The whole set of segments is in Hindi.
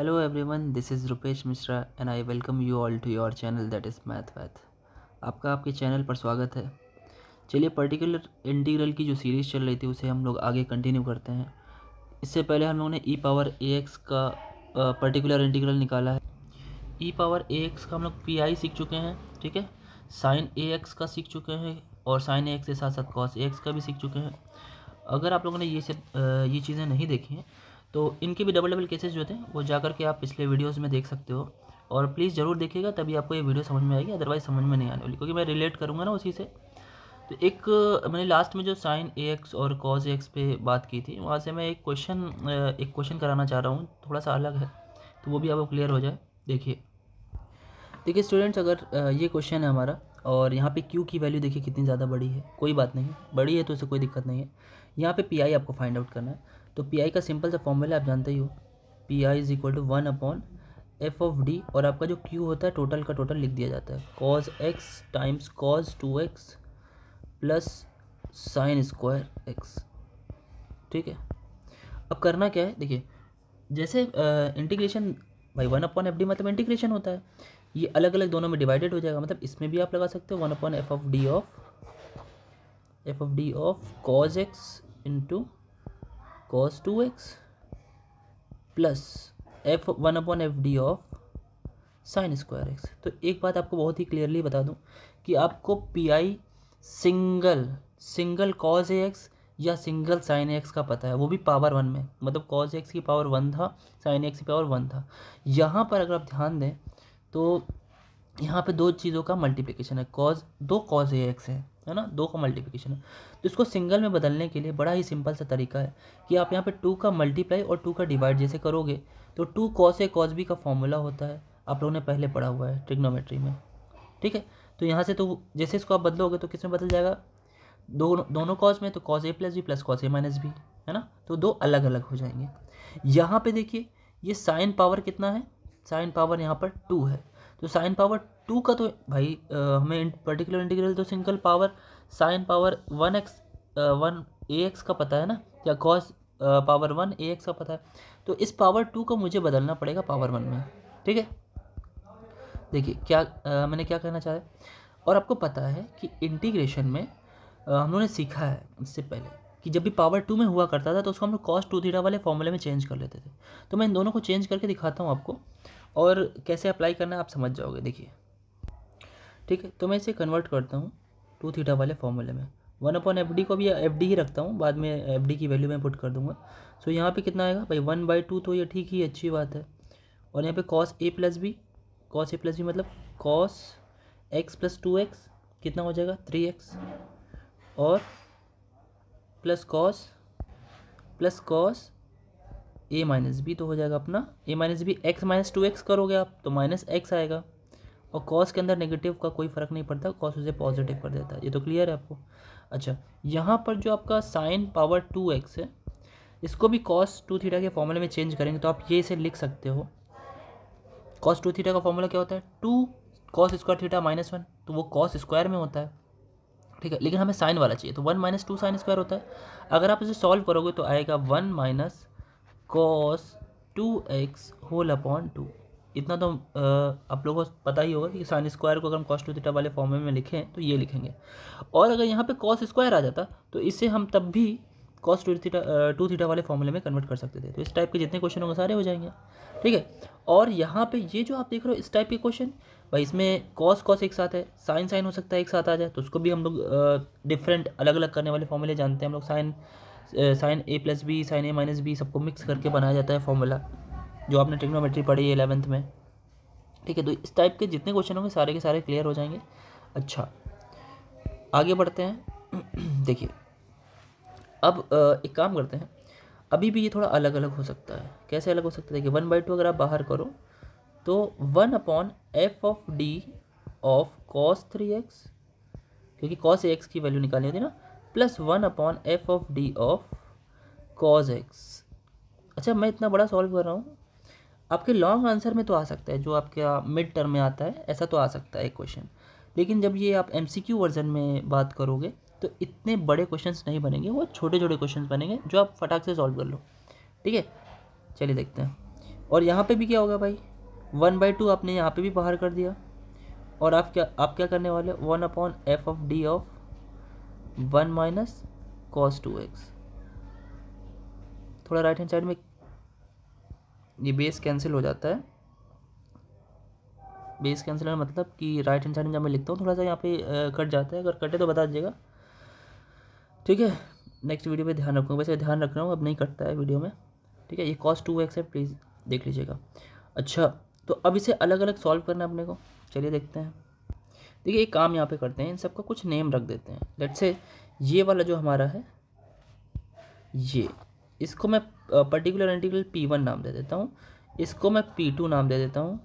hello everyone this is Rupesh Mishra and I welcome you all to your channel that is math वैथ आपका आपके चैनल पर स्वागत है चलिए पर्टिकुलर इंटीग्रल की जो सीरीज़ चल रही थी उसे हम लोग आगे कंटिन्यू करते हैं इससे पहले हम लोगों ने ई पावर ए एक्स का पर्टिकुलर इंटीग्रल निकाला है ई पावर ए एक्स का हम लोग पी आई सीख चुके हैं ठीक है साइन ए एक्स का सीख चुके हैं और साइन ए एक्स के साथ साथ कॉस ए एक्स का भी सीख चुके हैं अगर आप लोगों ने ये सब ये चीज़ें नहीं देखी हैं तो इनके भी डबल डबल केसेस जो थे वो जाकर के आप पिछले वीडियोस में देख सकते हो और प्लीज़ ज़रूर देखिएगा तभी आपको ये वीडियो समझ में आएगी अदरवाइज समझ में नहीं आने वाली क्योंकि मैं रिलेट करूँगा ना उसी से तो एक मैंने लास्ट में जो साइन ए एक्स और कॉज एक्स पे बात की थी वहाँ से मैं एक क्वेश्चन एक क्वेश्चन कराना चाह रहा हूँ थोड़ा सा अलग है तो वो भी आपको क्लियर हो जाए देखिए देखिए स्टूडेंट्स अगर ये क्वेश्चन है हमारा और यहाँ पे क्यू की वैल्यू देखिए कितनी ज़्यादा बड़ी है कोई बात नहीं बड़ी है तो उसे कोई दिक्कत नहीं है यहाँ पे पी आई आपको फाइंड आउट करना है तो पी आई का सिंपल सा फॉर्मूला आप जानते ही हो P I is equal to one upon F of D और आपका जो क्यू होता है टोटल का टोटल लिख दिया जाता है cos X times cos two X plus sine square X ठीक है अब करना क्या है देखिए जैसे इंटीग्रेशन भाई वन अपॉन एफ डी मतलब इंटीग्रेशन होता है ये अलग अलग दोनों में डिवाइडेड हो जाएगा मतलब इसमें भी आप लगा सकते हो one upon F of D of F of D of cos X into cos 2x plus F one upon F D of sine square X तो एक बात आपको बहुत ही क्लियरली बता दूं कि आपको P I single single cos A X या सिंगल साइन एक्स का पता है वो भी पावर वन में मतलब कॉज एक्स की पावर वन था साइन एक्स की पावर वन था यहाँ पर अगर आप ध्यान दें तो यहाँ पे दो चीज़ों का मल्टीप्लिकेशन है कॉज दो कॉज ए एक्स है है ना दो का मल्टीप्लिकेशन है तो इसको सिंगल में बदलने के लिए बड़ा ही सिंपल सा तरीका है कि आप यहाँ पे टू का मल्टीप्लाई और टू का डिवाइड जैसे करोगे तो two cos A cos B का फॉर्मूला होता है आप लोगों ने पहले पढ़ा हुआ है ट्रिग्नोमेट्री में ठीक है तो यहाँ से तो जैसे इसको आप बदलोगे तो किस में बदल जाएगा दो दोनों कॉस में तो कॉस ए प्लस बी प्लस कॉस ए माइनस बी है ना तो दो अलग अलग हो जाएंगे यहाँ पे देखिए ये साइन पावर कितना है साइन पावर यहाँ पर टू है तो साइन पावर टू का तो भाई आ, हमें पर्टिकुलर इंटीग्रल तो single power sine power one x one a x का पता है ना या cos power one a x का पता है तो इस पावर टू को मुझे बदलना पड़ेगा पावर वन में ठीक है देखिए क्या आ, मैंने क्या कहना चाहा और आपको पता है कि इंटीग्रेशन में आ, हम लोगों ने सीखा है इससे पहले कि जब भी पावर टू में हुआ करता था तो उसको हम लोग कॉस टू थीटा वाले फॉर्मूले में चेंज कर लेते थे तो मैं इन दोनों को चेंज करके दिखाता हूँ आपको और कैसे अप्लाई करना है आप समझ जाओगे देखिए ठीक है तो मैं इसे कन्वर्ट करता हूँ टू थीटा वाले फॉर्मूले में वन अपॉन एफ को भी एफ ही रखता हूँ बाद में एफ की वैल्यू मैं पुट कर दूंगा सो so, यहाँ पे कितना आएगा भाई वन बाई टू तो ये ठीक ही अच्छी बात है और यहाँ पे कॉस ए प्लस बी कॉस ए प्लस बी मतलब cos x plus two x कितना हो जाएगा थ्री एक्स और प्लस कॉस प्लस कॉस ए माइनस बी तो हो जाएगा अपना a minus b x minus two x करोगे आप तो माइनस एक्स आएगा और कॉस के अंदर नेगेटिव का कोई फ़र्क नहीं पड़ता कॉस उसे पॉजिटिव कर देता है ये तो क्लियर है आपको अच्छा यहाँ पर जो आपका साइन पावर टू एक्स है इसको भी कॉस टू थीटा के फॉर्मूले में चेंज करेंगे तो आप ये इसे लिख सकते हो कॉस टू थीटा का फॉर्मूला क्या होता है two cos square theta minus one तो वो कॉस स्क्वायर में होता है ठीक है लेकिन हमें साइन वाला चाहिए तो one minus two sine square होता है अगर आप इसे सॉल्व करोगे तो आएगा one minus cos two x whole upon two इतना तो आप लोगों को पता ही होगा कि साइन स्क्वायर को अगर हम कॉस टू थीटा वाले फॉर्म में लिखें तो ये लिखेंगे और अगर यहाँ पे कॉस स्क्वायर आ जाता तो इसे हम तब भी cos two theta two theta वाले फॉर्मूले में कन्वर्ट कर सकते थे तो इस टाइप के जितने क्वेश्चन होंगे सारे हो जाएंगे ठीक है और यहाँ पे ये जो आप देख रहे हो इस टाइप के क्वेश्चन भाई इसमें कॉस कॉस एक साथ है साइन साइन हो सकता है एक साथ आ जाए तो उसको भी हम लोग डिफरेंट अलग अलग करने वाले फॉर्मूले जानते हैं हम लोग sine sine a plus b sine a minus b सबको मिक्स करके बनाया जाता है फॉर्मूला जो आपने टेक्नोमेट्री पढ़ी है एलेवंथ में ठीक है तो इस टाइप के जितने क्वेश्चन होंगे सारे के सारे क्लियर हो जाएंगे अच्छा आगे बढ़ते हैं देखिए अब एक काम करते हैं अभी भी ये थोड़ा अलग अलग हो सकता है कैसे अलग हो सकता है देखिए वन बाई टू अगर आप बाहर करो तो one upon F of D of cos three x क्योंकि कॉस एक्स की वैल्यू निकालनी होती है ना plus one upon F of D of cos x अच्छा मैं इतना बड़ा सॉल्व कर रहा हूँ आपके लॉन्ग आंसर में तो आ सकता है जो आपके मिड टर्म में आता है ऐसा तो आ सकता है एक क्वेश्चन लेकिन जब ये आप एम वर्जन में बात करोगे तो इतने बड़े क्वेश्चन नहीं बनेंगे वो छोटे छोटे क्वेश्चन बनेंगे जो आप फटाक से सॉल्व कर लो ठीक है चलिए देखते हैं और यहाँ पर भी क्या होगा भाई वन बाई टू आपने यहाँ पे भी बाहर कर दिया और आप क्या आप क्या करने वाले one upon F of D of one minus cos two x थोड़ा राइट हैंड साइड में ये बेस कैंसिल हो जाता है बेस कैंसिल होने मतलब कि राइट हैंड साइड में जब मैं लिखता हूँ थोड़ा सा यहाँ पे कट जाता है अगर कटे तो बता दीजिएगा ठीक है नेक्स्ट वीडियो पे ध्यान रखूँगा वैसे ध्यान रख रहा हूँ अब नहीं कटता है वीडियो में ठीक है ये कॉस टू एक्स है प्लीज़ देख लीजिएगा अच्छा तो अब इसे अलग अलग सॉल्व करना है अपने को चलिए देखते हैं देखिए एक काम यहाँ पे करते हैं इन सबका कुछ नेम रख देते हैं लेट से ये वाला जो हमारा है ये इसको मैं पर्टिकुलर इंटीग्रल पी वन नाम दे देता हूँ इसको मैं पी टू नाम दे देता हूँ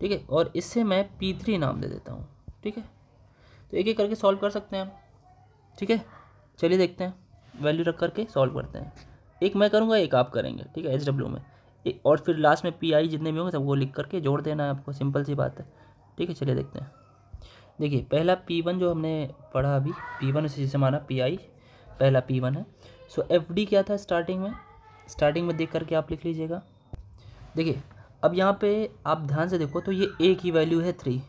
ठीक है और इससे मैं पी थ्री नाम दे देता हूँ ठीक है तो एक एक करके सॉल्व कर सकते हैं हम ठीक है चलिए देखते हैं वैल्यू रख करके सॉल्व करते हैं एक मैं करूँगा एक आप करेंगे ठीक है एच डब्ल्यू में और फिर लास्ट में पी आई जितने भी होंगे सबको लिख करके जोड़ देना है आपको सिंपल सी बात है ठीक है चलिए देखते हैं देखिए पहला पी वन जो हमने पढ़ा अभी पी वन उसी से हमारा पी आई पहला पी वन है सो एफ डी क्या था स्टार्टिंग में स्टार्टिंग में देख करके आप लिख लीजिएगा देखिए अब यहाँ पे आप ध्यान से देखो तो ये ए की वैल्यू है थ्री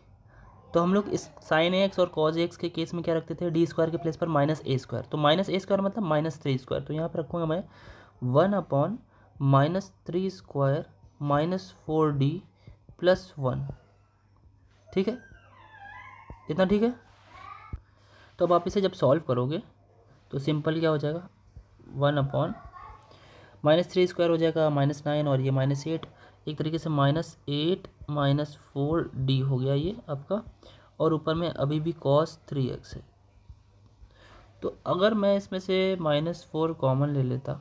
तो हम लोग इस साइन एक्स और कॉज एक्स के केस में क्या रखते थे डी स्क्वायर के प्लेस पर माइनस ए स्क्वायर तो माइनस ए स्क्वायर मतलब माइनस थ्री स्क्वायर तो यहाँ पर रखूँगा मैं one upon minus three square minus four D plus one ठीक है इतना ठीक है तो अब आप इसे जब सॉल्व करोगे तो सिंपल क्या हो जाएगा one upon minus three square हो जाएगा माइनस नाइन और ये माइनस एट एक तरीके से minus eight minus four D हो गया ये आपका और ऊपर में अभी भी कॉस थ्री एक्स है तो अगर मैं इसमें से माइनस फोर कॉमन ले लेता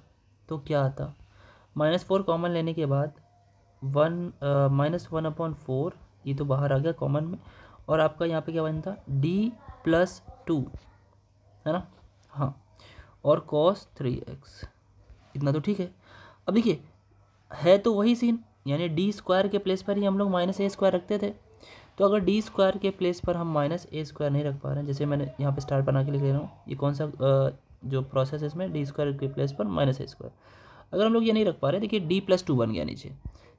तो क्या आता माइनस फोर कॉमन लेने के बाद one minus one upon four ये तो बाहर आ गया कॉमन में और आपका यहाँ पे क्या बनता डी प्लस टू है ना हाँ और कॉस थ्री एक्स इतना तो ठीक है अब देखिए है तो वही सीन यानी डी स्क्वायर के प्लेस पर ही हम लोग माइनस ए स्क्वायर रखते थे तो अगर डी स्क्वायर के प्लेस पर हम माइनस ए स्क्वायर नहीं रख पा रहे हैं जैसे मैंने यहाँ पे स्टार्ट बना के लिख रहा हूँ ये कौन सा जो प्रोसेस है इसमें डी स्क्वायर के प्लेस पर माइनस ए स्क्वायर अगर हम लोग ये नहीं रख पा रहे देखिए डी प्लस टू बन गया नीचे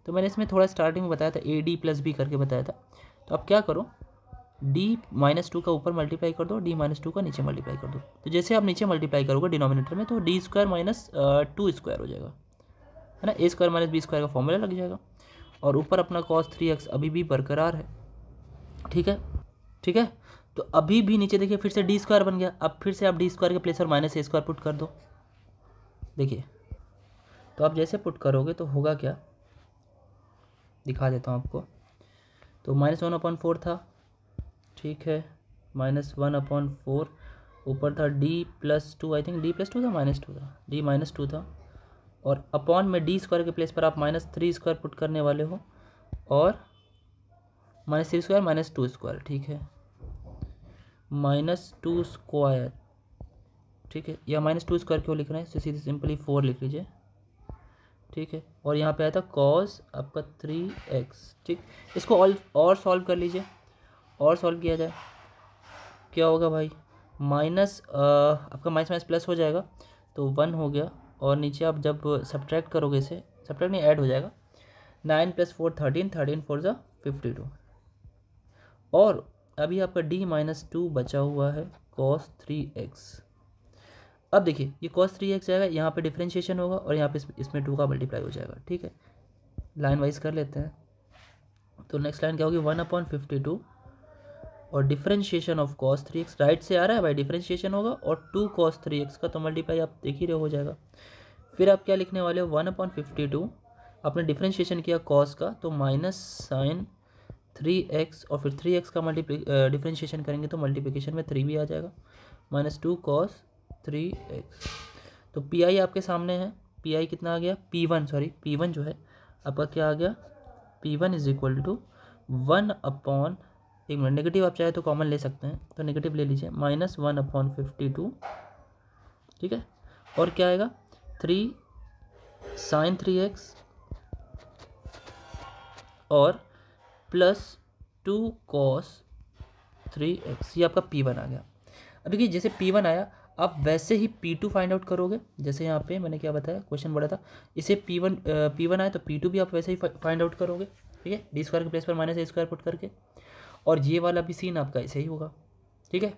तो मैंने इसमें थोड़ा स्टार्टिंग में बताया था ए डी प्लस बी करके बताया था तो अब क्या करो डी माइनस टू का ऊपर मल्टीप्लाई कर दो डी माइनस टू का नीचे मल्टीप्लाई कर दो तो जैसे आप नीचे मल्टीप्लाई करोगे डिनोमिनेटर में तो D square minus two square हो जाएगा है ना a square minus b square का फॉर्मूला लग जाएगा और ऊपर अपना कॉस थ्री एक्स अभी भी बरकरार है ठीक है ठीक है तो अभी भी नीचे देखिए फिर से डी स्क्वायर बन गया अब फिर से आप डी स्क्वायर के प्लेस पर माइनस ए स्क्वायर पुट कर दो देखिए तो आप जैसे पुट करोगे तो होगा क्या दिखा देता हूँ आपको तो माइनस वन अपॉइंट फोर था ठीक है माइनस वन अपॉन फोर ऊपर था D plus two I think D plus two था माइनस टू था डी माइनस टू था और अपॉन में डी स्क्वायर के प्लेस पर आप माइनस थ्री स्क्वायर पुट करने वाले हो और minus three square minus two square ठीक है माइनस टू स्क्वायर ठीक है या माइनस टू स्क्वायर क्यों लिख रहे हैं सीधे सिंपली फोर लिख लीजिए ठीक है और यहाँ पे आया था कॉस आपका थ्री एक्स ठीक इसको ऑल और सॉल्व कर लीजिए और सॉल्व किया जाए क्या होगा भाई माइनस आपका माइनस माइनस प्लस हो जाएगा तो वन हो गया और नीचे आप जब सब्ट्रैक्ट करोगे इसे सब्ट्रैक्ट नहीं ऐड हो जाएगा nine plus four thirteen thirteen four ज़ा फिफ्टी टू और अभी आपका डी माइनस टू बचा हुआ है कॉस थ्री एक्स अब देखिए ये कॉस थ्री एक्स जाएगा यहाँ पे डिफ्रेंशिएशन होगा और यहाँ पे इस, इसमें टू का मल्टीप्लाई हो जाएगा ठीक है लाइन वाइज कर लेते हैं तो नेक्स्ट लाइन क्या होगी वन अपॉइंट फिफ्टी टू और differentiation of cos three x right से आ रहा है भाई डिफ्रेंशिएशन होगा और टू कॉस थ्री एक्स का तो मल्टीप्लाई आप देख ही रहे हो जाएगा फिर आप क्या लिखने वाले हो वन अपॉन फिफ्टी टू आपने डिफ्रेंशिएशन किया कॉस का तो माइनस साइन थ्री एक्स और फिर थ्री एक्स का मल्टीप्ली डिफ्रेंशिएशन करेंगे तो मल्टीप्लीकेशन में थ्री भी आ जाएगा minus two cos three x तो पी आई आपके सामने है पी आई कितना आ गया P one sorry P one जो है आपका क्या आ गया P one is equal to one upon एक मिनट नेगेटिव आप चाहे तो कॉमन ले सकते हैं तो नेगेटिव ले लीजिए minus one upon fifty two ठीक है और क्या आएगा थ्री साइन थ्री एक्स और plus two cos three x ये आपका पी वन आ गया अब देखिए जैसे पी वन आया आप वैसे ही पी टू फाइंड आउट करोगे जैसे यहाँ पे मैंने क्या बताया क्वेश्चन बड़ा था इसे पी वन पी वन आए तो पी टू भी आप वैसे ही फाइंड आउट करोगे ठीक है डी स्क्वायर के प्लेस पर माइनस ए स्क्वायर पुट करके और ये वाला भी सीन आपका ऐसे ही होगा ठीक है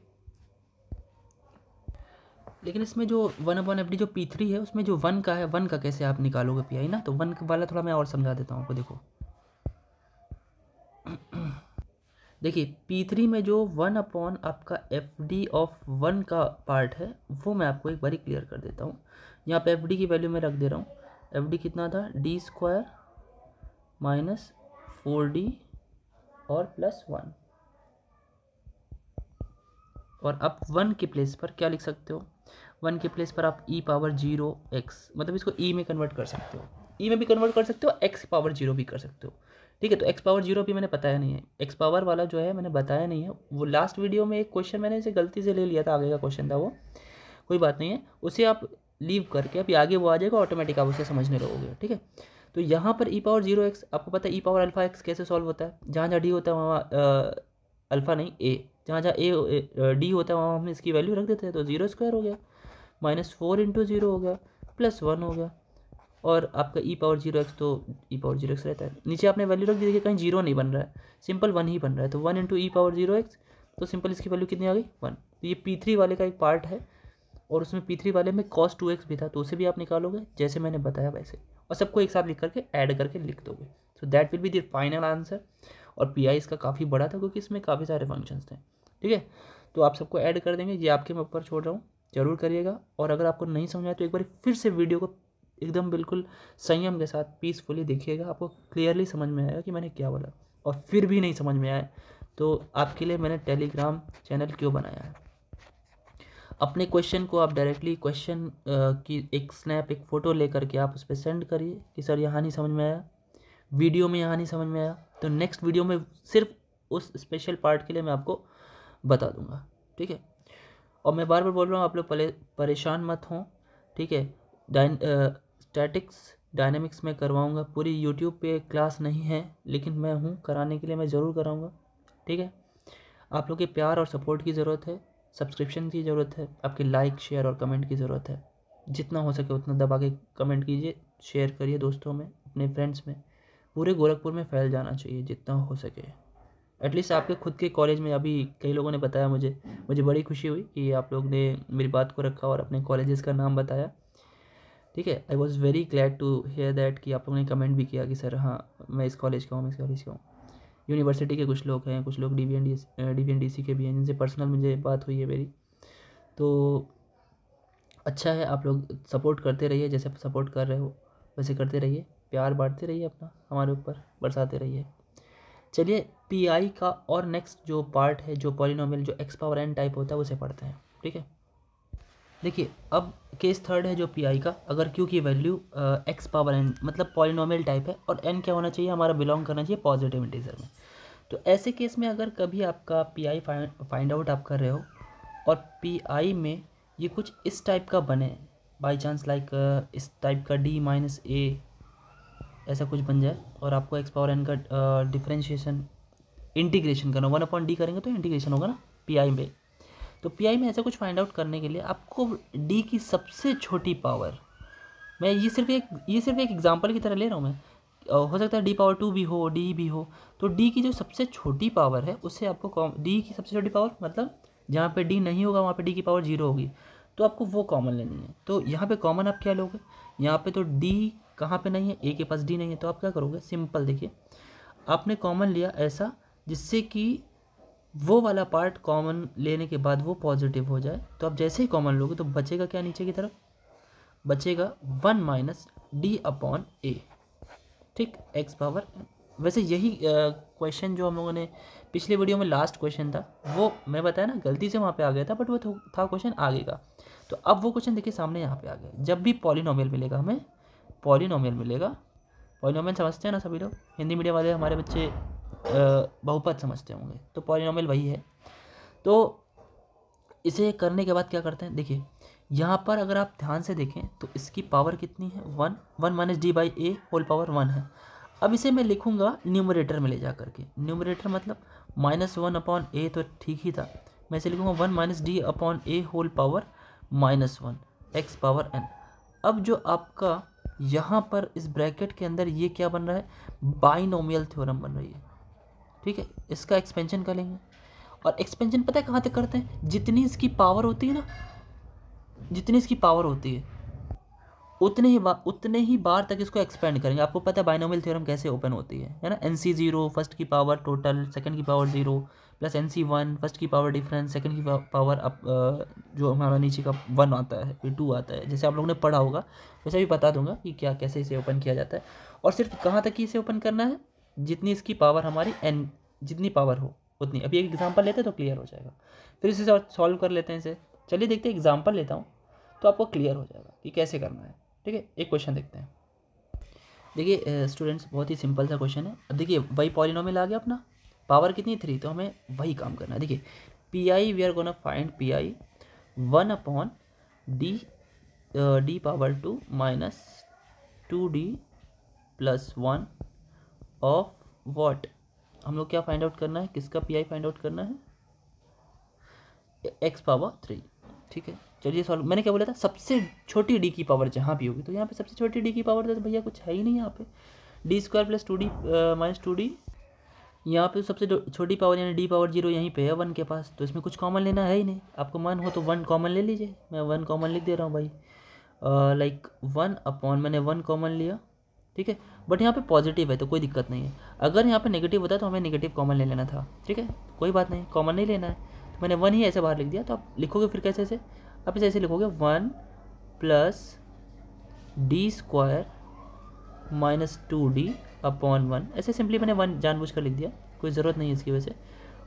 लेकिन इसमें जो वन अपॉन एफ डी जो पी थ्री है उसमें जो वन का है वन का कैसे आप निकालोगे पी आई ना तो वन वाला थोड़ा मैं और समझा देता हूँ आपको देखो देखिए पी थ्री में जो वन अपॉन आपका एफ डी ऑफ वन का पार्ट है वो मैं आपको एक बारी क्लियर कर देता हूँ यहाँ पे एफ डी की वैल्यू मैं रख दे रहा हूँ एफ डी कितना था D square minus four D और प्लस वन और आप वन के प्लेस पर क्या लिख सकते हो वन के प्लेस पर आप ई पावर जीरो एक्स मतलब इसको ई e में कन्वर्ट कर सकते हो ई e में भी कन्वर्ट कर सकते हो एक्स पावर जीरो भी कर सकते हो ठीक है तो एक्स पावर जीरो भी मैंने बताया नहीं है एक्स पावर वाला जो है मैंने बताया नहीं है वो लास्ट वीडियो में एक क्वेश्चन मैंने इसे गलती से ले लिया था आगे का क्वेश्चन था वो कोई बात नहीं है उसे आप लीव करके अभी आगे वो आ जाएगा ऑटोमेटिक आप उसे समझने लगोगे ठीक है तो यहाँ पर ई पावर जीरो एक्स आपको पता है ई पावर अल्फ़ा एक्स कैसे सॉल्व होता है जहाँ जहाँ डी होता है वहाँ अल्फ़ा नहीं ए जहाँ जहाँ ए डी होता है वहाँ हम इसकी वैल्यू रख देते हैं तो जीरो स्क्वायर हो गया माइनस फोर इंटू जीरो हो गया प्लस वन हो गया और आपका ई पावर जीरो एक्स तो ई पावर जीरो एक्स रहता है नीचे आपने वैल्यू रख दी देखिए कहीं जीरो नहीं बन रहा है सिंपल वन ही बन रहा है तो वन इंटू ई पावर जीरो एक्स तो सिंपल इसकी वैल्यू कितनी आ गई वन तो ये पी थ्री वाले का एक पार्ट है और उसमें पी थ्री वाले में कॉस टू एक्स भी था तो उसे भी आप निकालोगे जैसे मैंने बताया वैसे और सबको एक साथ लिख करके ऐड करके लिख दोगे so that will be their final answer और पी आई इसका काफ़ी बड़ा था क्योंकि इसमें काफ़ी सारे फंक्शंस थे ठीक है तो आप सबको ऐड कर देंगे ये आपके मैं ऊपर छोड़ रहा हूँ ज़रूर करिएगा और अगर आपको नहीं समझ आए तो एक बार फिर से वीडियो को एकदम बिल्कुल संयम के साथ पीसफुली देखिएगा आपको क्लियरली समझ में आएगा कि मैंने क्या बोला और फिर भी नहीं समझ में आए तो आपके लिए मैंने टेलीग्राम चैनल क्यों बनाया है अपने क्वेश्चन को आप डायरेक्टली क्वेश्चन की एक स्नैप एक फ़ोटो लेकर के आप उस पर सेंड करिए कि सर यहाँ नहीं समझ में आया वीडियो में यहाँ नहीं समझ में आया तो नेक्स्ट वीडियो में सिर्फ उस स्पेशल पार्ट के लिए मैं आपको बता दूंगा ठीक है और मैं बार बार बोल रहा हूँ आप लोग परेशान मत हों ठीक है डाइन स्टैटिक्स डायनेमिक्स में करवाऊँगा पूरी यूट्यूब पे क्लास नहीं है लेकिन मैं हूँ कराने के लिए मैं ज़रूर कराऊँगा ठीक है आप लोग के प्यार और सपोर्ट की ज़रूरत है सब्सक्रिप्शन की ज़रूरत है आपके लाइक शेयर और कमेंट की ज़रूरत है जितना हो सके उतना दबा के कमेंट कीजिए शेयर करिए दोस्तों में अपने फ्रेंड्स में पूरे गोरखपुर में फैल जाना चाहिए जितना हो सके एटलीस्ट आपके खुद के कॉलेज में अभी कई लोगों ने बताया मुझे मुझे बड़ी खुशी हुई कि आप लोग ने मेरी बात को रखा और अपने कॉलेजेस का नाम बताया ठीक है I was very glad to hear that कि आप लोगों ने कमेंट भी किया कि सर हाँ मैं इस कॉलेज का हूँ मैं इस कॉलेज का हूँ यूनिवर्सिटी के कुछ लोग हैं कुछ लोग D B N D D N D C के भी हैं जिनसे पर्सनल मुझे बात हुई है मेरी तो अच्छा है आप लोग सपोर्ट करते रहिए जैसे आप सपोर्ट कर रहे हो वैसे करते रहिए प्यार बांटते रहिए अपना हमारे ऊपर बरसाते रहिए चलिए पी आई का और नेक्स्ट जो पार्ट है जो पॉलिनोमियल जो एक्स पावर एन टाइप होता है उसे पढ़ते हैं ठीक है देखिए अब केस थर्ड है जो पी आई का अगर क्यू की वैल्यू एक्स पावर एन मतलब पॉलिनोमियल टाइप है और एन क्या होना चाहिए हमारा बिलोंग करना चाहिए पॉजिटिव इंटीजर में तो ऐसे केस में अगर कभी आपका पी आई फाइंड आउट आप कर रहे हो और पी आई में ये कुछ इस टाइप का बने बाई चांस लाइक इस टाइप का डी माइनस ए ऐसा कुछ बन जाए और आपको एक्स पावर एन का डिफ्रेंशिएशन इंटीग्रेशन करना वन अपॉन डी करेंगे तो इंटीग्रेशन होगा ना पी आई में तो पी में ऐसा कुछ फाइंड आउट करने के लिए आपको डी की सबसे छोटी पावर मैं ये सिर्फ एक ये सिर्फ एक एग्जाम्पल की तरह ले रहा हूँ मैं हो सकता है डी पावर टू भी हो डी भी हो तो डी की जो सबसे छोटी पावर है उससे आपको डी की सबसे छोटी पावर मतलब जहाँ पे डी नहीं होगा वहाँ पे डी की पावर जीरो होगी तो आपको वो कॉमन लेनी है तो यहाँ पे कॉमन आप क्या लोगे यहाँ पे तो डी कहाँ पे नहीं है ए के पास डी नहीं है तो आप क्या करोगे सिंपल देखिए आपने कॉमन लिया ऐसा जिससे कि वो वाला पार्ट कॉमन लेने के बाद वो पॉजिटिव हो जाए तो आप जैसे ही कॉमन लोगे तो बचेगा क्या नीचे की तरफ बचेगा one minus D upon a ठीक एक्स पावर वैसे यही क्वेश्चन जो हम लोगों ने पिछले वीडियो में लास्ट क्वेश्चन था वो मैं बताया ना गलती से वहाँ पे आ गया था बट वो था क्वेश्चन आगे का तो अब वो क्वेश्चन देखिए सामने यहाँ पे आ गया जब भी पॉलिनोमियल मिलेगा हमें पॉलिनोमियल मिलेगा पॉलिनोमियल समझते हैं ना सभी लोग हिंदी मीडियम वाले हमारे बच्चे बहुपद समझते होंगे तो पॉलिनॉमियल वही है तो इसे करने के बाद क्या करते हैं देखिए यहाँ पर अगर आप ध्यान से देखें तो इसकी पावर कितनी है one one minus D by a whole power one है अब इसे मैं लिखूँगा न्यूमरेटर में ले जा करके न्यूमरेटर मतलब माइनस वन अपॉन ए तो ठीक ही था मैं इसे लिखूँगा one minus D upon a whole power minus one x power n अब जो आपका यहाँ पर इस ब्रैकेट के अंदर ये क्या बन रहा है बाइनोमियल थ्योरम बन रही है ठीक है इसका एक्सपेंशन कर लेंगे और एक्सपेंशन पता है कहाँ तक करते हैं जितनी इसकी पावर होती है ना जितनी इसकी पावर होती है उतने ही बार उतने ही बार तक इसको एक्सपेंड करेंगे आपको पता है बाइनोमियल थ्योरम कैसे ओपन होती है है ना एन सी जीरो फर्स्ट की पावर टोटल सेकंड की power zero plus n C one first की पावर डिफरेंस सेकंड की पावर अप जो हमारा नीचे का वन आता है फिर टू आता है जैसे आप लोगों ने पढ़ा होगा वैसे भी बता दूंगा कि क्या कैसे इसे ओपन किया जाता है और सिर्फ कहाँ तक इसे ओपन करना है जितनी इसकी पावर हमारी एन जितनी पावर हो उतनी अभी एक एग्जाम्पल लेते हैं तो क्लियर हो जाएगा फिर इसे सॉल्व कर लेते हैं इसे चलिए देखते हैं एग्जाम्पल लेता हूँ तो आपको क्लियर हो जाएगा कि कैसे करना है ठीक है एक क्वेश्चन देखते हैं देखिए स्टूडेंट्स बहुत ही सिंपल सा क्वेश्चन है अब देखिए वही पॉलिनोमियल आ गया अपना पावर कितनी थ्री तो हमें वही काम करना है देखिए P I we are gonna find P I one upon D D power two minus two D plus one of what हम लोग क्या फाइंड आउट करना है किसका पी आई फाइंड आउट करना है एक्स पावर थ्री ठीक है चलिए सॉल्व मैंने क्या बोला था सबसे छोटी डी की पावर जहाँ भी होगी तो यहाँ पे सबसे छोटी डी की पावर तो भैया कुछ है ही नहीं यहाँ पे D square plus two D minus two D यहाँ पे तो सबसे छोटी पावर यानी डी पावर जीरो यहीं पे है वन के पास तो इसमें कुछ कॉमन लेना है ही नहीं आपको मन हो तो वन कॉमन ले लीजिए मैं वन कॉमन लिख दे रहा हूँ भाई लाइक वन अपॉन मैंने वन कॉमन लिया ठीक है बट यहाँ पे पॉजिटिव है तो कोई दिक्कत नहीं है अगर यहाँ पे नेगेटिव होता तो हमें नेगेटिव कॉमन ले लेना था ठीक है कोई बात नहीं कॉमन नहीं लेना है तो मैंने वन ही ऐसे बाहर लिख दिया तो आप लिखोगे फिर कैसे ऐसे आप इसे ऐसे लिखोगे one plus D square minus two D upon one ऐसे सिंपली मैंने वन जानबूझ कर लिख दिया कोई ज़रूरत नहीं है इसकी वजह से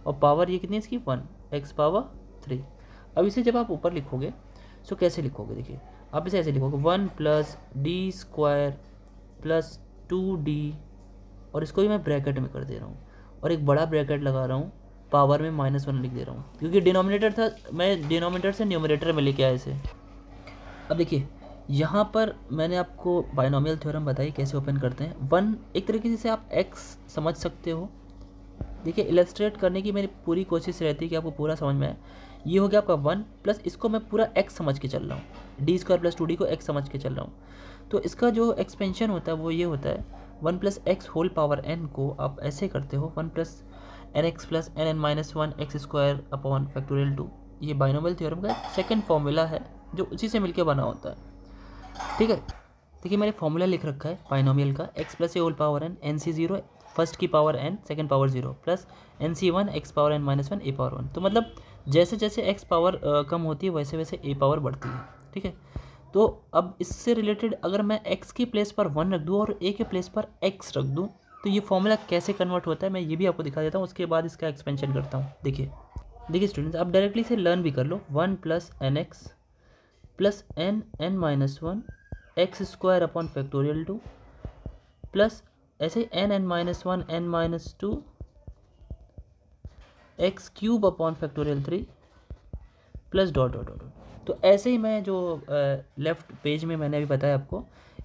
और पावर ये कितनी है इसकी वन एक्स पावर थ्री अब इसे जब आप ऊपर लिखोगे तो कैसे लिखोगे देखिए आप इसे ऐसे लिखोगे one plus D square plus two D और इसको भी मैं ब्रैकेट में कर दे रहा हूँ और एक बड़ा ब्रैकेट लगा रहा हूँ पावर में माइनस वन लिख दे रहा हूँ क्योंकि डिनोमिनेटर था मैं डिनोमिनेटर से न्यूमिनेटर में लेके आया इसे अब देखिए यहाँ पर मैंने आपको बाइनोमियल थ्योरम बताई कैसे ओपन करते हैं वन एक तरीके से आप एक्स समझ सकते हो देखिए इलस्ट्रेट करने की मेरी पूरी कोशिश रहती है कि आपको पूरा समझ में आए ये हो गया आपका वन प्लस इसको मैं पूरा एक्स समझ के चल रहा हूँ D square plus two D को एक्स समझ के चल रहा हूँ तो इसका जो एक्सपेंशन होता है वो ये होता है one plus x whole power n को आप ऐसे करते हो one plus n x plus n n minus one x square upon factorial two ये बाइनोमियल थ्योरम का सेकेंड फॉर्मूला है जो उसी से मिलकर बना होता है ठीक है देखिए मैंने फॉर्मूला लिख रखा है बाइनोमियल का x plus a whole power n n C zero first की power n second power zero plus n C one x power n minus one a power one तो मतलब जैसे जैसे एक्स पावर कम होती है वैसे वैसे ए पावर बढ़ती है ठीक है तो अब इससे रिलेटेड अगर मैं एक्स की प्लेस पर वन रख दूँ और ए के प्लेस पर एक्स रख दूँ तो ये फॉर्मूला कैसे कन्वर्ट होता है मैं ये भी आपको दिखा देता हूँ उसके बाद इसका एक्सपेंशन करता हूँ देखिए देखिए स्टूडेंट्स आप डायरेक्टली से लर्न भी कर लो one plus n x plus n n minus one x square upon factorial two plus ऐसे n n minus one n minus two x cube upon factorial three plus dot dot dot तो ऐसे ही मैं जो लेफ़्ट पेज में मैंने अभी बताया आपको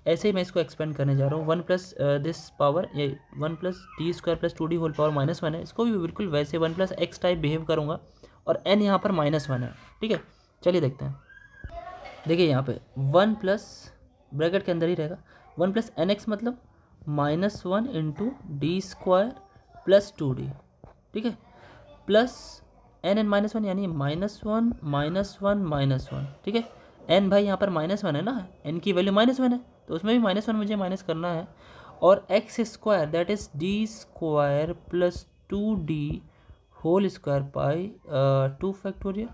ऐसे ही मैं इसको एक्सपेंड करने जा रहा हूँ वन प्लस दिस पावर ये one plus t square plus two D whole power minus one है इसको भी बिल्कुल वैसे one plus x type behave करूँगा और एन यहाँ पर माइनस वन है ठीक है चलिए देखते हैं देखिए यहाँ पे वन प्लस ब्रैकेट के अंदर ही रहेगा वन प्लस एन एक्स मतलब minus one into D square plus two D ठीक है plus n n minus one यानी minus one minus one minus one ठीक है एन भाई यहाँ पर माइनस वन है ना एन की वैल्यू माइनस वन है तो उसमें भी माइनस वन मुझे माइनस करना है और x square that is D square plus two D whole square by two factorial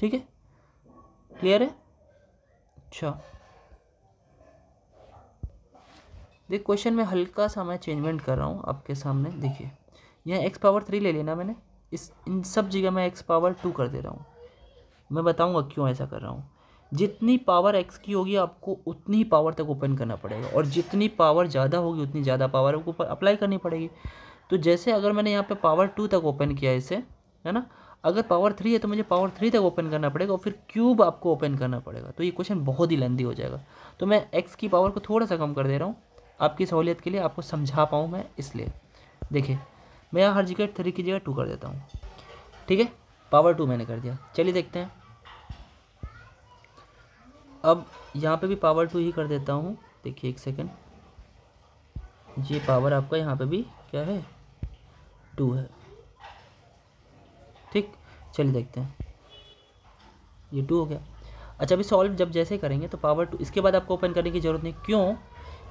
ठीक है क्लियर है अच्छा देख क्वेश्चन में हल्का सा मैं चेंजमेंट कर रहा हूँ आपके सामने देखिए यहाँ एक्स पावर थ्री ले लेना मैंने इस इन सब जगह मैं एक्स पावर टू कर दे रहा हूँ मैं बताऊँगा क्यों ऐसा कर रहा हूँ जितनी पावर एक्स की होगी आपको उतनी ही पावर तक ओपन करना पड़ेगा और जितनी पावर ज़्यादा होगी उतनी ज़्यादा पावर आपको अप्लाई करनी पड़ेगी तो जैसे अगर मैंने यहाँ पर पावर टू तक ओपन किया इसे है ना अगर पावर थ्री है तो मुझे पावर थ्री तक ओपन करना पड़ेगा और फिर क्यूब आपको ओपन करना पड़ेगा तो ये क्वेश्चन बहुत ही लेंदी हो जाएगा तो मैं एक्स की पावर को थोड़ा सा कम कर दे रहा हूँ आपकी सहूलियत के लिए आपको समझा पाऊँ मैं इसलिए देखिए मैं यहाँ हर जगह थ्री की जगह टू कर देता हूँ ठीक है पावर टू मैंने कर दिया चलिए देखते हैं अब यहाँ पे भी पावर टू ही कर देता हूँ देखिए एक सेकेंड ये पावर आपका यहाँ पे भी क्या है टू है ठीक चलिए देखते हैं ये टू हो गया अच्छा अभी सॉल्व जब जैसे करेंगे तो पावर टू इसके बाद आपको ओपन करने की ज़रूरत नहीं क्यों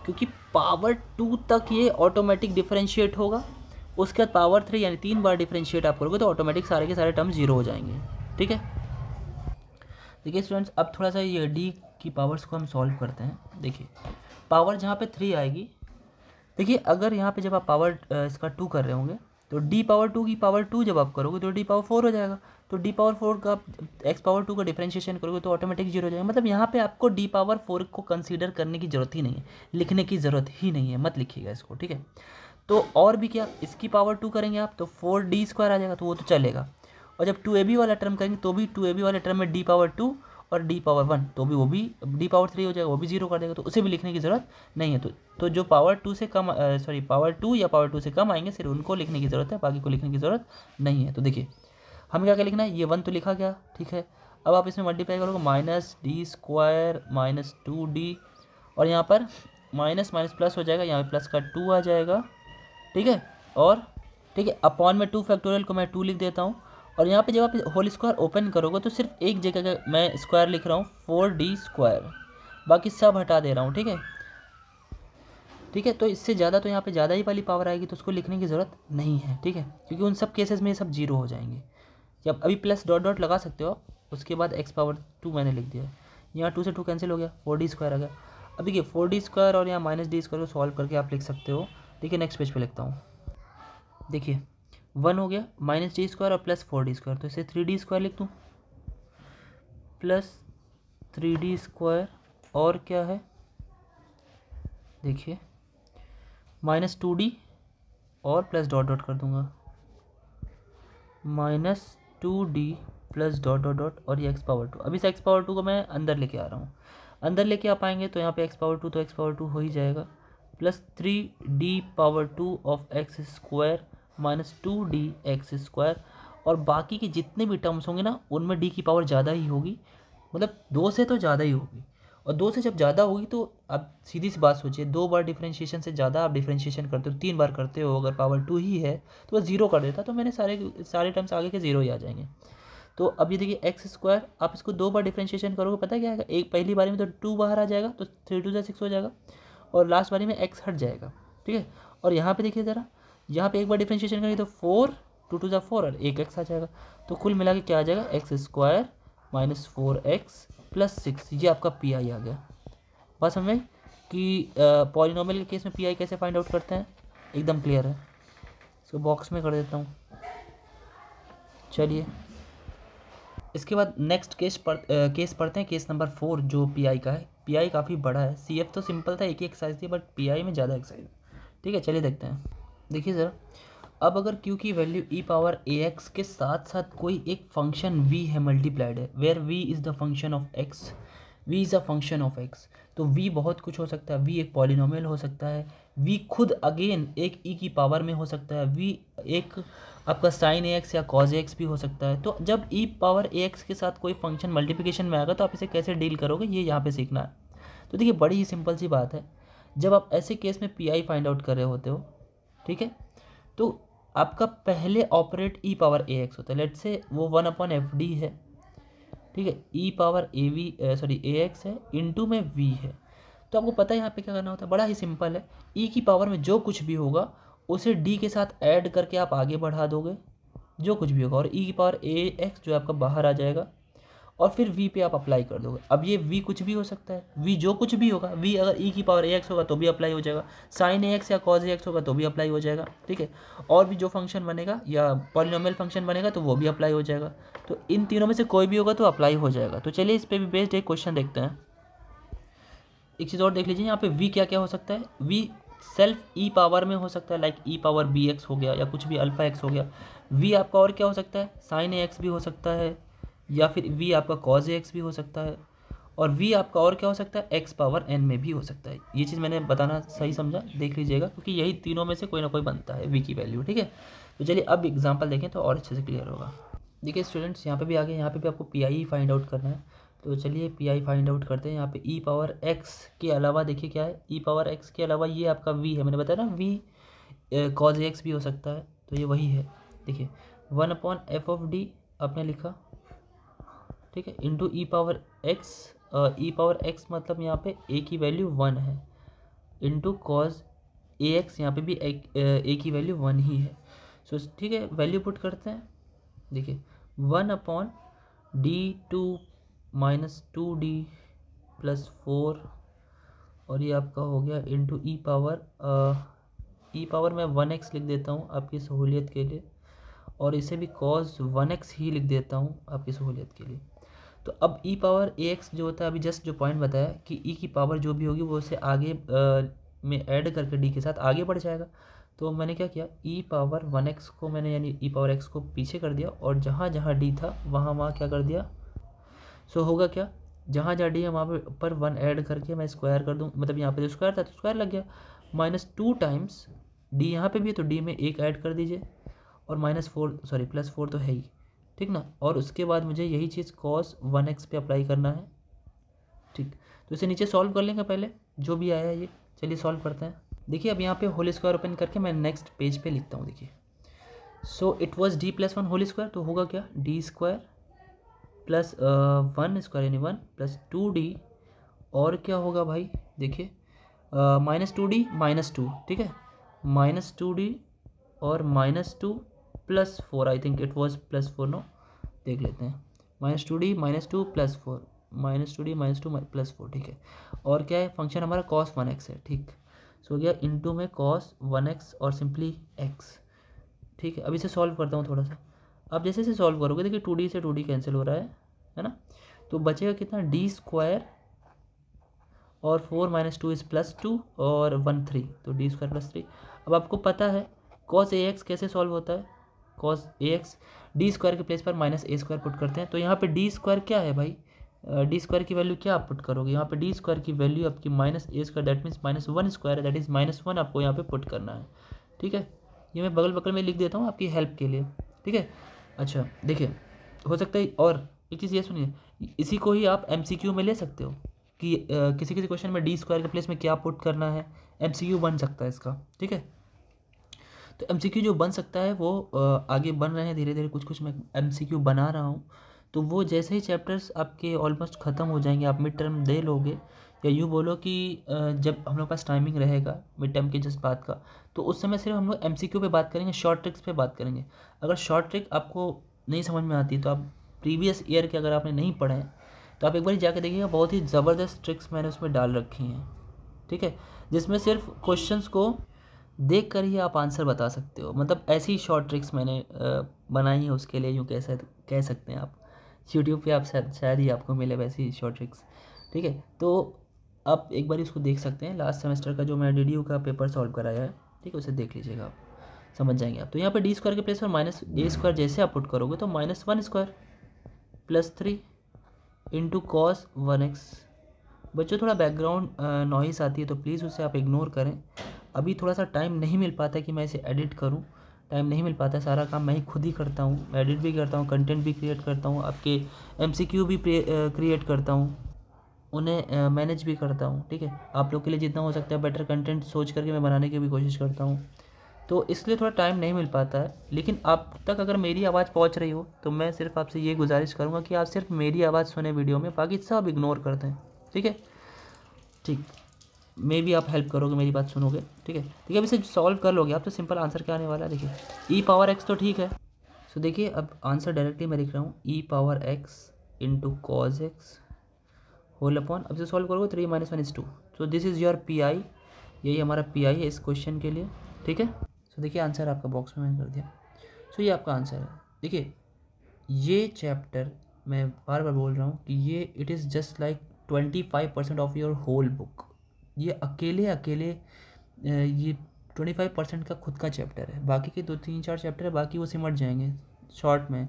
क्योंकि पावर टू तक ये ऑटोमेटिक डिफ्रेंशिएट होगा उसके बाद पावर थ्री यानी तीन बार डिफ्रेंशिएट आप करोगे तो ऑटोमेटिक सारे के सारे टर्म जीरो हो जाएंगे ठीक है देखिए स्टूडेंट्स अब थोड़ा सा ये डी की पावर्स को हम सॉल्व करते हैं देखिए पावर जहाँ पे थ्री आएगी देखिए अगर यहाँ पे जब आप पावर इसका टू कर रहे होंगे तो डी पावर टू की पावर टू जब आप करोगे तो डी पावर फोर हो जाएगा तो डी पावर फोर का आप एक्स पावर टू का डिफ्रेंशिएशन करोगे तो ऑटोमेटिक जीरो हो जाएगा मतलब यहाँ पे आपको डी पावर फोर को कंसीडर करने की ज़रूरत ही नहीं है लिखने की ज़रूरत ही नहीं है मत लिखिएगा इसको ठीक है तो और भी क्या इसकी पावर टू करेंगे आप तो फोर डी स्क्वायर आ जाएगा तो वो तो चलेगा और जब टू ए बी वाला टर्म करेंगे तो भी टू ए बी वाले टर्म में डी पावर टू और डी पावर वन तो भी वो भी डी पावर थ्री हो जाएगा वो भी जीरो कर देगा तो उसे भी लिखने की ज़रूरत नहीं है तो तो जो पावर टू से कम सॉरी पावर टू या पावर टू से कम आएंगे सिर्फ उनको लिखने की ज़रूरत है बाकी को लिखने की ज़रूरत नहीं है तो देखिए हमें क्या क्या लिखना है ये वन तो लिखा गया ठीक है अब आप इसमें मल्टीप्लाई करोगे minus D square minus two D और यहाँ पर माइनस माइनस प्लस हो जाएगा यहाँ पर प्लस का टू आ जाएगा ठीक है और ठीक है अपॉन में टू फैक्टोरियल को मैं टू लिख देता हूँ और यहाँ पे जब आप होल स्क्वायर ओपन करोगे तो सिर्फ एक जगह का मैं स्क्वायर लिख रहा हूँ फोर डी स्क्वायर बाकी सब हटा दे रहा हूँ ठीक है ठीक है तो इससे ज़्यादा तो यहाँ पे ज़्यादा ही वाली पावर आएगी तो उसको लिखने की ज़रूरत नहीं है ठीक है क्योंकि उन सब केसेस में ये सब जीरो हो जाएंगे जब अभी प्लस डॉट डॉट लगा सकते हो उसके बाद एक्स पावर टू मैंने लिख दिया यहाँ टू से टू कैंसिल हो गया फोर डी स्क्वायर आ गया अब देखिए फोर डी स्क्वायर और यहाँ माइनस डी स्क्वायर को सॉल्व करके आप लिख सकते हो देखिए नेक्स्ट पेज पर लिखता हूँ देखिए वन हो गया माइनस डी स्क्वायर और प्लस फोर डी स्क्वायर तो इसे थ्री डी स्क्वायर लिख दूँ प्लस थ्री डी स्क्वायर और क्या है देखिए माइनस टू डी और प्लस डॉट डॉट कर दूंगा minus two D plus dot dot dot और ये एक्स पावर टू अभी से एक्स पावर टू को मैं अंदर लेके आ रहा हूँ अंदर लेके आ पाएंगे तो यहाँ पे एक्स पावर टू तो एक्स पावर टू हो ही जाएगा plus three D power two of X square minus two D X square और बाकी के जितने भी टर्म्स होंगे ना उनमें डी की पावर ज़्यादा ही होगी मतलब दो से तो ज़्यादा ही होगी और दो से जब ज़्यादा होगी तो आप सीधी सी बात सोचिए दो बार डिफ्रेंशिएशन से ज़्यादा आप डिफ्रेंशिएशन करते हो तीन बार करते हो अगर पावर टू ही है तो वह ज़ीरो कर देता तो मैंने सारे सारे टर्म्स आगे के ज़ीरो ही आ जाएंगे तो अब ये देखिए एक्स स्क्वायर आप इसको दो बार डिफ्रेंशिएशन करोगे पता क्या आएगा एक पहली बारी में तो टू बाहर आ जाएगा तो थ्री टू जै सिक्स हो जाएगा और लास्ट बारी में एक्स हट जाएगा ठीक है और यहाँ पे देखिए ज़रा यहाँ पे एक बार डिफ्रेंशिएशन करेंगे तो फोर टू टू ज़ा फोर और एक एक्स आ जाएगा तो कुल मिला के क्या आ जाएगा X square minus four X plus six ये आपका पी आई आ गया बात समझ कि पॉलिनॉमल के केस में पी आई कैसे फाइंड आउट करते हैं एकदम क्लियर है इसको बॉक्स में कर देता हूँ चलिए इसके बाद नेक्स्ट केस पढ़ केस पढ़ते हैं केस नंबर फोर जो पीआई का है पीआई काफ़ी बड़ा है सीएफ तो सिंपल था एक ही एक्सरसाइज थी बट पीआई में ज़्यादा एक्सरसाइज ठीक है चलिए देखते हैं देखिए ज़रा अब अगर q की value e power A X के साथ साथ कोई एक फंक्शन v है मल्टीप्लाइड है where v is the function of x v is a function of x तो v बहुत कुछ हो सकता है v एक पॉलिनोमियल हो सकता है v खुद अगेन एक e की पावर में हो सकता है v एक आपका साइन ए एक्स या कॉज ए एक्स भी हो सकता है तो जब e पावर ए एक्स के साथ कोई फंक्शन मल्टीप्लिकेशन में आएगा तो आप इसे कैसे डील करोगे ये यहाँ पर सीखना है तो देखिए बड़ी ही सिंपल सी बात है जब आप ऐसे केस में पी आई फाइंड आउट कर रहे होते हो ठीक है तो आपका पहले operate E power A X होता है लेट से वो वन अपॉन एफ डी है ठीक है ई power A V sorry A X है टू में वी है तो आपको पता है यहाँ पे क्या करना होता है बड़ा ही सिंपल है ई e की पावर में जो कुछ भी होगा उसे डी के साथ ऐड करके आप आगे बढ़ा दोगे जो कुछ भी होगा और ई e की पावर ए एक्स जो आपका बाहर आ जाएगा और फिर वी पे आप अप्लाई कर दोगे अब ये वी कुछ भी हो सकता है वी जो कुछ भी होगा वी अगर ई e की पावर ए एक्स होगा तो भी अप्लाई हो जाएगा साइन ए एक्स या कॉज ए एक्स होगा तो भी अप्लाई हो जाएगा ठीक है और भी जो फंक्शन बनेगा या पॉलिनोमियल फंक्शन बनेगा तो वो भी अप्लाई हो जाएगा तो इन तीनों में से कोई भी होगा तो अप्लाई हो जाएगा तो चलिए इस पर भी बेस्ड एक क्वेश्चन देखते हैं एक चीज़ और देख लीजिए यहाँ पे वी क्या क्या हो सकता है वी सेल्फ ई पावर में हो सकता है like E power B X हो गया या कुछ भी अल्फ़ा एक्स हो गया वी आपका और क्या हो सकता है साइन ए एक्स भी हो सकता है या फिर वी आपका कॉज एक्स भी हो सकता है और वी आपका और क्या हो सकता है एक्स पावर एन में भी हो सकता है ये चीज़ मैंने बताना सही समझा देख लीजिएगा क्योंकि यही तीनों में से कोई ना कोई बनता है वी की वैल्यू ठीक है तो चलिए अब एग्जाम्पल देखें तो और अच्छे से क्लियर होगा देखिए स्टूडेंट्स यहाँ पे भी आ गए यहाँ पे भी आपको पी आई फाइंड आउट करना है तो चलिए पी आई फाइंड आउट करते हैं यहाँ पे ई पावर एक्स के अलावा देखिए क्या है ई पावर एक्स के अलावा ये आपका वी है मैंने बताया ना वी कॉज एक्स भी हो सकता है तो ये वही है देखिए one upon F of D आपने लिखा ठीक है इंटू ई power X E power X मतलब यहाँ पे ए की वैल्यू वन है इंटू कॉज ए एक्स यहाँ पर भी ए, ए की वैल्यू वन ही है सो so, ठीक है वैल्यू पुट करते हैं देखिए one upon D two minus two D plus four और ये आपका हो गया इंटू ई पावर ई पावर मैं वन एक्स लिख देता हूँ आपकी सहूलियत के लिए और इसे भी कॉज वन एक्स ही लिख देता हूँ आपकी सहूलियत के लिए तो अब ई पावर ए एक्स जो होता है अभी जस्ट जो पॉइंट बताया कि ई e की पावर जो भी होगी वो उसे आगे आ, में ऐड करके डी के साथ आगे बढ़ जाएगा तो मैंने क्या किया ई पावर वन एक्स को मैंने यानी ई पावर एक्स को पीछे कर दिया और जहाँ जहाँ डी था वहाँ वहाँ क्या कर दिया सो होगा क्या जहाँ जहाँ डी है वहाँ पर वन ऐड करके मैं स्क्वायर कर दूँ मतलब यहाँ पर जो स्क्वायर था तो स्क्वायर लग गया माइनस टू टाइम्स डी यहाँ पर भी है तो डी में एक ऐड कर दीजिए और minus four sorry plus four तो है ही ठीक ना और उसके बाद मुझे यही चीज़ कॉस वन एक्स पे अप्लाई करना है ठीक तो इसे नीचे सॉल्व कर लेंगे पहले जो भी आया है ये चलिए सॉल्व करते हैं देखिए अब यहाँ पे होल स्क्वायर ओपन करके मैं नेक्स्ट पेज पे लिखता हूँ देखिए so it was D plus one whole square तो होगा क्या D square plus one square यानी वन प्लस टू डी और क्या होगा भाई देखिए minus two D minus two ठीक है माइनस टू डी और minus two plus four I think it was plus four no देख लेते हैं minus two D minus two plus four minus two D minus two plus four ठीक है और क्या है फंक्शन हमारा कॉस वन एक्स है ठीक सो so, गया टू में कॉस वन एक्स और सिंपली एक्स ठीक है अब इसे सॉल्व करता हूँ थोड़ा सा अब जैसे इसे सॉल्व करोगे देखिए टू डी से टू डी कैंसिल हो रहा है है ना तो बचेगा कितना डी स्क्वायर और four minus two is plus two और वन थ्री तो डी स्क्वायर प्लस थ्री अब आपको पता है कॉस ए एक्स कैसे सॉल्व होता है cos A X D square के प्लेस पर माइनस ए स्क्वायर पुट करते हैं तो यहाँ पे डी स्क्वायर क्या है भाई डी स्क्वायर की वैल्यू क्या आप पुट करोगे यहाँ पे डी स्क्वायर की वैल्यू आपकी minus A square that means minus one square है दैट इज़ माइनस वन आपको यहाँ पे पुट करना है ठीक है ये मैं बगल बगल में लिख देता हूँ आपकी हेल्प के लिए ठीक है अच्छा देखिए हो सकता है और एक चीज़ ये सुनिए इसी को ही आप एम में ले सकते हो कि आ, किसी किसी क्वेश्चन में डी स्क्वायर के प्लेस में क्या पुट करना है एम बन सकता है इसका ठीक है तो एम जो बन सकता है वो आगे बन रहे हैं धीरे धीरे कुछ कुछ मैं एम बना रहा हूँ तो वो जैसे ही चैप्टर्स आपके ऑलमोस्ट ख़त्म हो जाएंगे आप मिड टर्म दे लोगे या यूँ बोलो कि जब हम लोग पास टाइमिंग रहेगा मिड टर्म के जिस बात का तो उस समय सिर्फ हम लोग एम सी बात करेंगे शॉर्ट ट्रिक्स पे बात करेंगे अगर शॉर्ट ट्रिक आपको नहीं समझ में आती तो आप प्रीवियस ईयर के अगर आपने नहीं पढ़े हैं तो आप एक बार जाकर देखिएगा बहुत ही ज़बरदस्त ट्रिक्स मैंने उसमें डाल रखी हैं ठीक है जिसमें सिर्फ क्वेश्चंस को देख कर ही आप आंसर बता सकते हो मतलब ऐसी शॉर्ट ट्रिक्स मैंने बनाई है उसके लिए यूँ कैसे कह सकते हैं आप यूट्यूब पे आप शायद शायद ही आपको मिले वैसी शॉर्ट ट्रिक्स ठीक है तो आप एक बार इसको देख सकते हैं लास्ट सेमेस्टर का जो मैंने डी का पेपर सॉल्व कराया है ठीक है उसे देख लीजिएगा आप समझ जाएंगे आप तो यहाँ पर डी स्क्वायर के प्लेस पर माइनस ए स्क्वायर जैसे आप पुट करोगे तो minus one square plus three into cos one X बच्चों थोड़ा बैकग्राउंड नॉइस आती है तो प्लीज़ उसे आप इग्नोर करें अभी थोड़ा सा टाइम नहीं मिल पाता कि मैं इसे एडिट करूँ टाइम नहीं मिल पाता सारा काम मैं ही खुद ही करता हूँ एडिट भी करता हूँ कंटेंट भी क्रिएट करता हूँ आपके एम भी क्रिएट करता हूँ उन्हें मैनेज भी करता हूँ ठीक है आप लोग के लिए जितना हो सकता है बेटर कंटेंट सोच करके मैं बनाने की भी कोशिश करता हूँ तो इसलिए थोड़ा टाइम नहीं मिल पाता है लेकिन आप तक अगर मेरी आवाज़ पहुँच रही हो तो मैं सिर्फ आपसे ये गुजारिश करूँगा कि आप सिर्फ मेरी आवाज़ सुने वीडियो में बाकी सब इग्नोर करते हैं ठीक है ठीक मे भी आप हेल्प करोगे मेरी बात सुनोगे ठीक है ठीक है अब इसे सॉल्व कर लोगे आप तो सिंपल आंसर क्या आने वाला है देखिए ई पावर एक्स तो ठीक है सो देखिए अब आंसर डायरेक्टली मैं लिख रहा हूँ E power X into cos X whole upon अब इसे सॉल्व करोगे three minus one is two so this is your P I यही हमारा पी आई है इस क्वेश्चन के लिए ठीक है सो देखिए आंसर आपका बॉक्स में मैंने कर दिया सो ये आपका आंसर है देखिए ये चैप्टर मैं बार बार बोल रहा हूँ कि ये it is just like twenty five percent of your whole book ये अकेले अकेले ये ट्वेंटी फाइव परसेंट का खुद का चैप्टर है बाकी के दो तीन चार चैप्टर है बाकी वो सिमट जाएंगे शॉर्ट में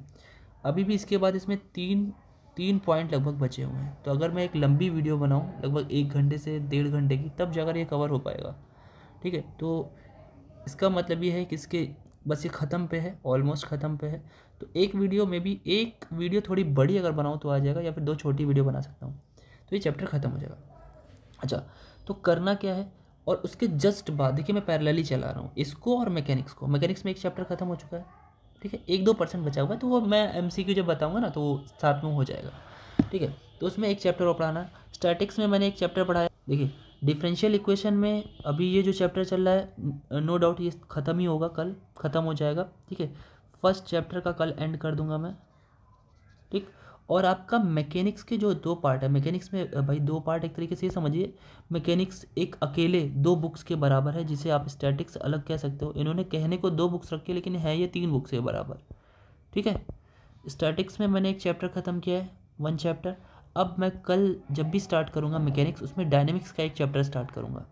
अभी भी इसके बाद इसमें तीन तीन पॉइंट लगभग बचे हुए हैं तो अगर मैं एक लंबी वीडियो बनाऊँ लगभग एक घंटे से डेढ़ घंटे की तब जाकर ये कवर हो पाएगा ठीक है तो इसका मतलब ये है कि इसके बस ये ख़त्म पे है ऑलमोस्ट ख़त्म पे है तो एक वीडियो में भी एक वीडियो थोड़ी बड़ी अगर बनाऊँ तो आ जाएगा या फिर दो छोटी वीडियो बना सकता हूँ तो ये चैप्टर ख़त्म हो जाएगा अच्छा तो करना क्या है और उसके जस्ट बाद देखिए मैं पैरेलली चला रहा हूँ इसको और मैकेनिक्स को मैकेनिक्स में एक चैप्टर खत्म हो चुका है ठीक है एक दो परसेंट बचा हुआ है तो वो मैं एम जब बताऊँगा ना तो वो साथ में हो जाएगा ठीक है तो उसमें एक चैप्टर और पढ़ाना स्टैटिक्स में मैंने एक चैप्टर पढ़ाया देखिए डिफरेंशियल इक्वेशन में अभी ये जो चैप्टर चल रहा है नो डाउट ये ख़त्म ही होगा कल ख़त्म हो जाएगा ठीक है फर्स्ट चैप्टर का कल एंड कर दूंगा मैं ठीक और आपका मैकेनिक्स के जो दो पार्ट है मैकेनिक्स में भाई दो पार्ट एक तरीके से ये समझिए मैकेनिक्स एक अकेले दो बुक्स के बराबर है जिसे आप स्टैटिक्स अलग कह सकते हो इन्होंने कहने को दो बुक्स रखी लेकिन है ये तीन बुक्स के बराबर ठीक है स्टैटिक्स में मैंने एक चैप्टर ख़त्म किया है वन चैप्टर अब मैं कल जब भी स्टार्ट करूँगा मैकेनिक्स उसमें डायनेमिक्स का एक चैप्टर स्टार्ट करूँगा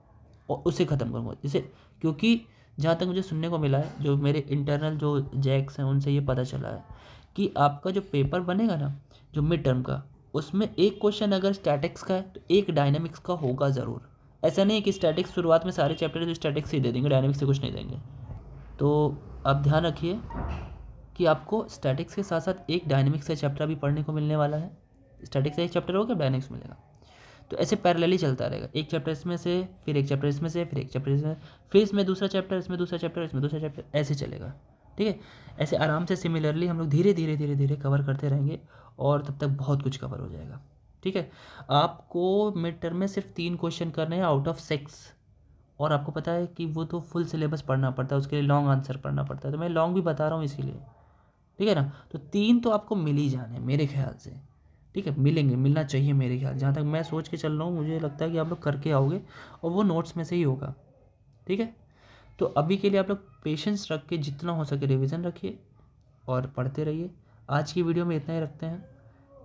और उसे ख़त्म करूँगा जिसे क्योंकि जहाँ तक मुझे सुनने को मिला है जो मेरे इंटरनल जो जैक्स हैं उनसे ये पता चला है कि आपका जो पेपर बनेगा ना जो मिड टर्म का उसमें एक क्वेश्चन अगर स्टैटिक्स का है तो एक डायनेमिक्स का होगा ज़रूर ऐसा नहीं है कि स्टैटिक्स शुरुआत में सारे चैप्टर जो स्टैटिक्स ही दे देंगे डायनेमिक्स से कुछ नहीं देंगे तो आप ध्यान रखिए कि आपको स्टैटिक्स के साथ साथ एक डायनेमिक्स का चैप्टर भी पढ़ने को मिलने वाला है स्टैटिक्स का एक चैप्टर होगा डायनेमिक्स मिलेगा तो ऐसे पैरेलली चलता रहेगा एक चैप्टर इसमें से फिर एक चैप्टर इसमें से फिर एक चैप्टर इसमें फिर इसमें दूसरा चैप्टर इसमें दूसरा चैप्टर इसमें दूसरा चैप्टर ऐसे चलेगा ठीक है ऐसे आराम से सिमिलरली हम लोग धीरे धीरे धीरे धीरे कवर करते रहेंगे और तब तक बहुत कुछ कवर हो जाएगा ठीक है आपको मिड टर्म में सिर्फ तीन क्वेश्चन करने हैं आउट ऑफ सिक्स और आपको पता है कि वो तो फुल सिलेबस पढ़ना पड़ता है उसके लिए लॉन्ग आंसर पढ़ना पड़ता है तो मैं लॉन्ग भी बता रहा हूँ इसीलिए ठीक है ना तो तीन तो आपको मिल ही जाने मेरे ख्याल से ठीक है मिलेंगे मिलना चाहिए मेरे ख्याल जहाँ तक मैं सोच के चल रहा हूँ मुझे लगता है कि आप लोग करके आओगे और वो नोट्स में से ही होगा ठीक है तो अभी के लिए आप लोग पेशेंस रख के जितना हो सके रिविज़न रखिए और पढ़ते रहिए आज की वीडियो में इतना ही रखते हैं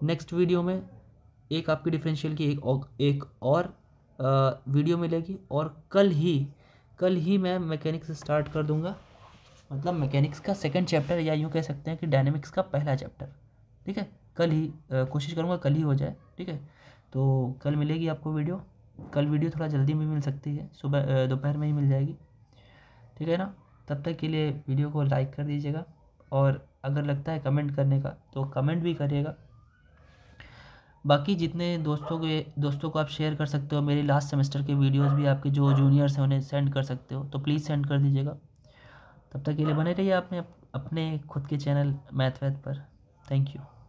नेक्स्ट वीडियो में एक आपकी डिफरेंशियल की एक और, एक और वीडियो मिलेगी और कल ही कल ही मैं मैकेनिक्स स्टार्ट कर दूंगा मतलब मैकेनिक्स का सेकंड चैप्टर या यूँ कह सकते हैं कि डायनेमिक्स का पहला चैप्टर ठीक है कल ही कोशिश करूँगा कल ही हो जाए ठीक है तो कल मिलेगी आपको वीडियो कल वीडियो थोड़ा जल्दी में मिल सकती है सुबह दोपहर में ही मिल जाएगी ठीक है ना तब तक के लिए वीडियो को लाइक कर दीजिएगा और अगर लगता है कमेंट करने का तो कमेंट भी करिएगा बाकी जितने दोस्तों के दोस्तों को आप शेयर कर सकते हो मेरी लास्ट सेमेस्टर के वीडियोस भी आपके जो जूनियर्स हैं उन्हें सेंड कर सकते हो तो प्लीज़ सेंड कर दीजिएगा तब तक के लिए बने रहिए आपने अपने खुद के चैनल मैथवैथ पर थैंक यू